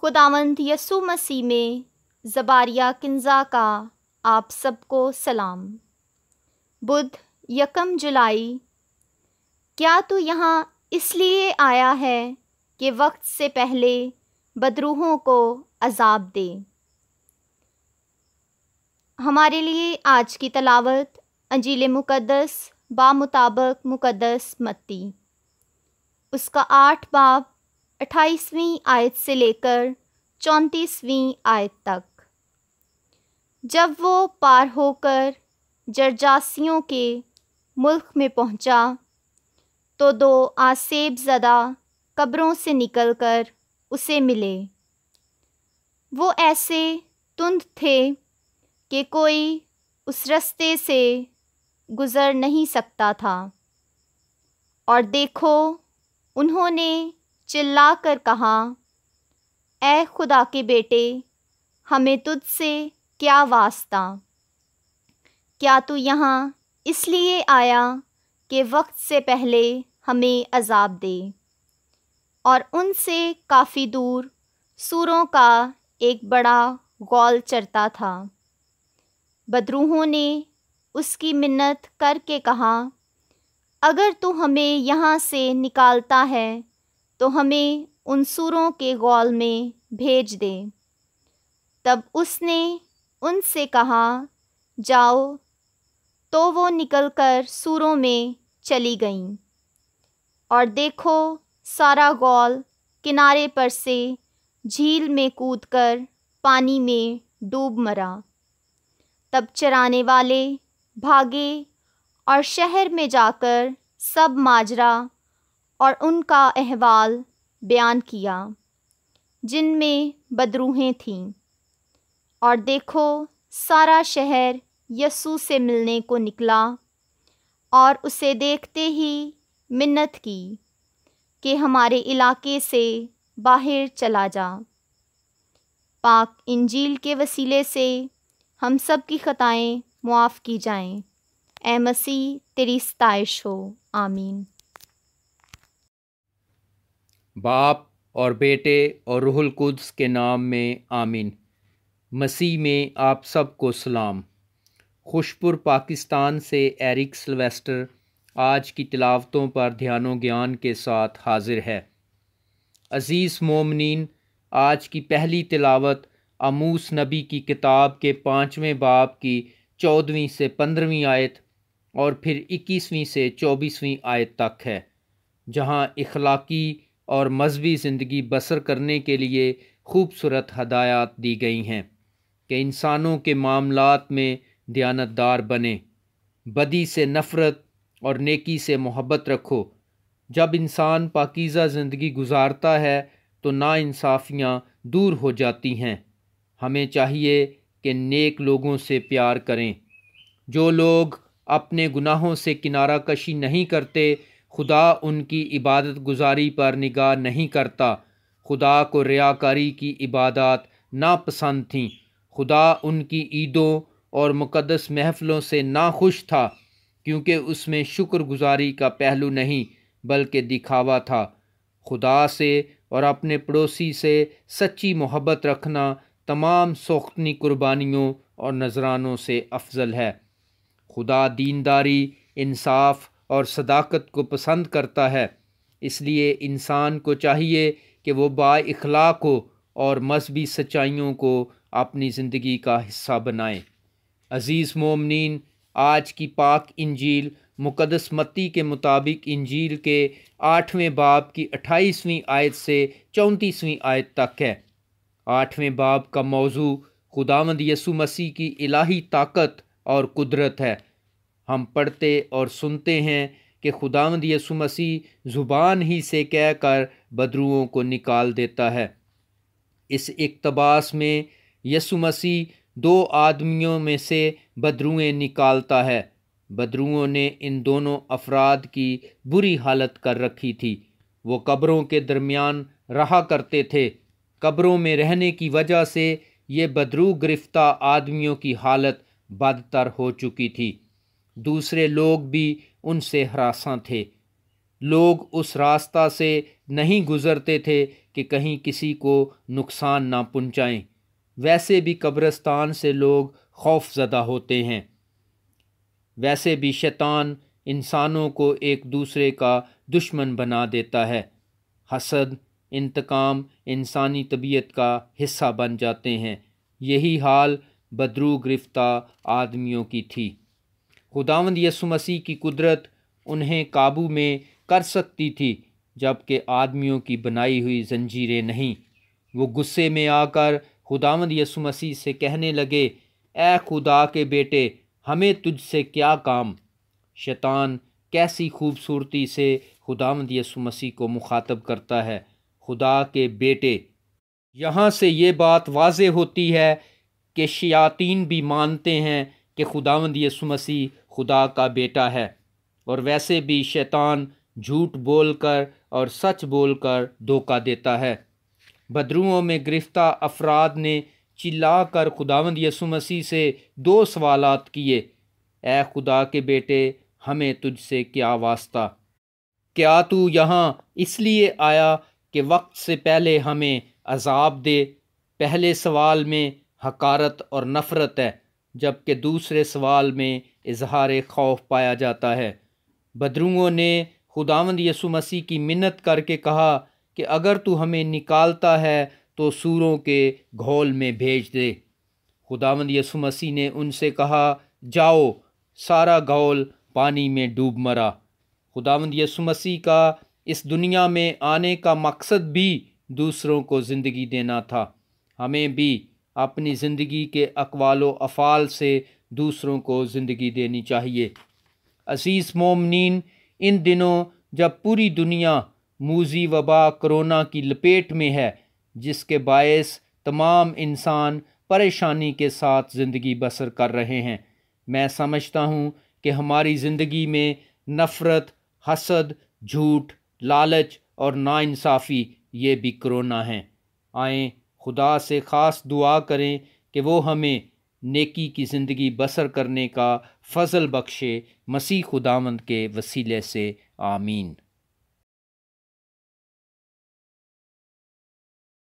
खुदावंद यसु मसीह में जबारिया किन्जा का आप सबको सलाम बुध यकम जुलाई क्या तू यहाँ इसलिए आया है कि वक्त से पहले बदरूहों को अजाब दे हमारे लिए आज की तलावत अंजील मुकद्दस मुताबक मुकद्दस मत्ती उसका आठ बाब अट्ठाईसवीं आयत से लेकर चौंतीसवीं आयत तक जब वो पार होकर जर्जासियों के मुल्क में पहुंचा तो दो आसेब ज़दा कब्रों से निकलकर उसे मिले वो ऐसे तुंद थे कि कोई उस रस्ते से गुज़र नहीं सकता था और देखो उन्होंने चिल्ला कर कहा ए खुदा के बेटे हमें तुझसे क्या वास्ता क्या तू यहाँ इसलिए आया कि वक्त से पहले हमें अजाब दे और उनसे काफ़ी दूर सूरों का एक बड़ा गौल चरता था बदरूहों ने उसकी मिन्नत करके कहा अगर तू हमें यहाँ से निकालता है तो हमें उन सुरों के गौल में भेज दे तब उसने उनसे कहा जाओ तो वो निकलकर सूरों में चली गईं और देखो सारा गौल किनारे पर से झील में कूदकर पानी में डूब मरा तब चराने वाले भागे और शहर में जाकर सब माजरा और उनका अहवाल बयान किया जिनमें बदरूहें थीं और देखो सारा शहर यसू से मिलने को निकला और उसे देखते ही मिन्नत की कि हमारे इलाके से बाहर चला जा पाक इंजील के वसीले से हम सब की ख़ताएँ मुआफ़ की जाएं ए मसीह तेरी सताइश हो आमीन बाप और बेटे और रुहुल कुद्स के नाम में आमीन मसीह में आप सबको सलाम खुशपुर पाकिस्तान से एरिक सिल्वेस्टर आज की तिलावतों पर ध्यानों ज्ञान के साथ हाजिर है अज़ीज़ मोमिन आज की पहली तिलावत अमूस नबी की किताब के पाँचवें बाब की चौदहवीं से पंद्रहवीं आयत और फिर इक्कीसवीं से चौबीसवीं आयत तक है जहाँ इखलाकी और मजहबी ज़िंदगी बसर करने के लिए खूबसूरत हदायत दी गई हैं कि इंसानों के मामलात में दयानतदार बने बदी से नफ़रत और नेकी से मोहब्बत रखो जब इंसान पाकिज़ा ज़िंदगी गुजारता है तो नासाफियाँ दूर हो जाती हैं हमें चाहिए कि नेक लोगों से प्यार करें जो लोग अपने गुनाहों से किनारा कशी नहीं करते खुदा उनकी इबादत गुजारी पर निगाह नहीं करता खुदा को रियाकारी की इबादत नापसंद थी खुदा उनकी ईदों और मुक़दस महफ़लों से नाखुश था क्योंकि उसमें शुक्रगुजारी का पहलू नहीं बल्कि दिखावा था खुदा से और अपने पड़ोसी से सच्ची मोहब्बत रखना तमाम सौखनी कुर्बानियों और नजरानों से अफजल है खुदा दीनदारी इंसाफ और सदाकत को पसंद करता है इसलिए इंसान को चाहिए कि वो बाखलाक हो और मजहबी सच्चाइयों को अपनी ज़िंदगी का हिस्सा बनाए अज़ीज़ मोमिन आज की पाक इंजील मुकदस के मुताबिक इंजील के आठवें बाब की अट्ठाईसवीं आयत से चौंतीसवीं आयत तक है आठवें बाब का मौजू खुदामद यसु मसीह की इलाही ताकत और कुदरत है हम पढ़ते और सुनते हैं कि खुदावंद यसु मसीह ज़ुबान ही से कहकर बदरुओं को निकाल देता है इस इकतबास में यसु मसीह दो आदमियों में से बदरुएँ निकालता है बदरुओं ने इन दोनों अफराद की बुरी हालत कर रखी थी वो कब्रों के दरमियान रहा करते थे कब्रों में रहने की वजह से ये बदरू गिरफ़्तार आदमियों की हालत बदतर हो चुकी थी दूसरे लोग भी उनसे हरासा थे लोग उस रास्ता से नहीं गुज़रते थे कि कहीं किसी को नुकसान ना पहुँचाएँ वैसे भी कब्रस्तान से लोग खौफ ज़दा होते हैं वैसे भी शैतान इंसानों को एक दूसरे का दुश्मन बना देता है हसद इंतकाम इंसानी तबीयत का हिस्सा बन जाते हैं यही हाल बदरू गिरफ़्तार आदमियों की थी खुदावंद यसु मसीह की कुदरत उन्हें काबू में कर सकती थी जबकि आदमियों की बनाई हुई जंजीरें नहीं वो गुस्से में आकर खुदावंद यसु मसीह से कहने लगे ए खुदा के बेटे हमें तुझसे क्या काम शैतान कैसी खूबसूरती से खुदावंद यसु मसीह को मुखातब करता है खुदा के बेटे यहाँ से ये बात वाज होती है कि शयातीन भी मानते हैं कि खुदावंद यसु मसीह खुदा का बेटा है और वैसे भी शैतान झूठ बोलकर और सच बोलकर धोखा देता है बदरुओं में गिरफ्तार अफराद ने चिल्ला कर खुदावंद यसु मसीह से दो सवाल किए ऐ खुदा के बेटे हमें तुझसे क्या वास्ता क्या तू यहाँ इसलिए आया कि वक्त से पहले हमें अजाब दे पहले सवाल में हकारत और नफ़रत है जबकि दूसरे सवाल में इजहार खौफ पाया जाता है बदरुओं ने खुदावंद यसु मसीह की मिन्नत करके कहा कि अगर तू हमें निकालता है तो सूरों के घोल में भेज दे खुदावंद यसु मसीह ने उनसे कहा जाओ सारा घोल पानी में डूब मरा खुदावंद यसु मसीह का इस दुनिया में आने का मकसद भी दूसरों को ज़िंदगी देना था हमें भी अपनी ज़िंदगी के अकवाल अफ़ाल से दूसरों को ज़िंदगी देनी चाहिए असीस मोमिन इन दिनों जब पूरी दुनिया मूजी वबा कोरोना की लपेट में है जिसके बायस तमाम इंसान परेशानी के साथ ज़िंदगी बसर कर रहे हैं मैं समझता हूँ कि हमारी ज़िंदगी में नफ़रत हसद झूठ लालच और नाानसाफ़ी ये भी कोरोना हैं आएँ खुदा से ख़ास दुआ करें कि वो हमें नेकी की ज़िंदगी बसर करने का फ़ज़ल बख्शे मसीह खुदावंद के वसीले से आमीन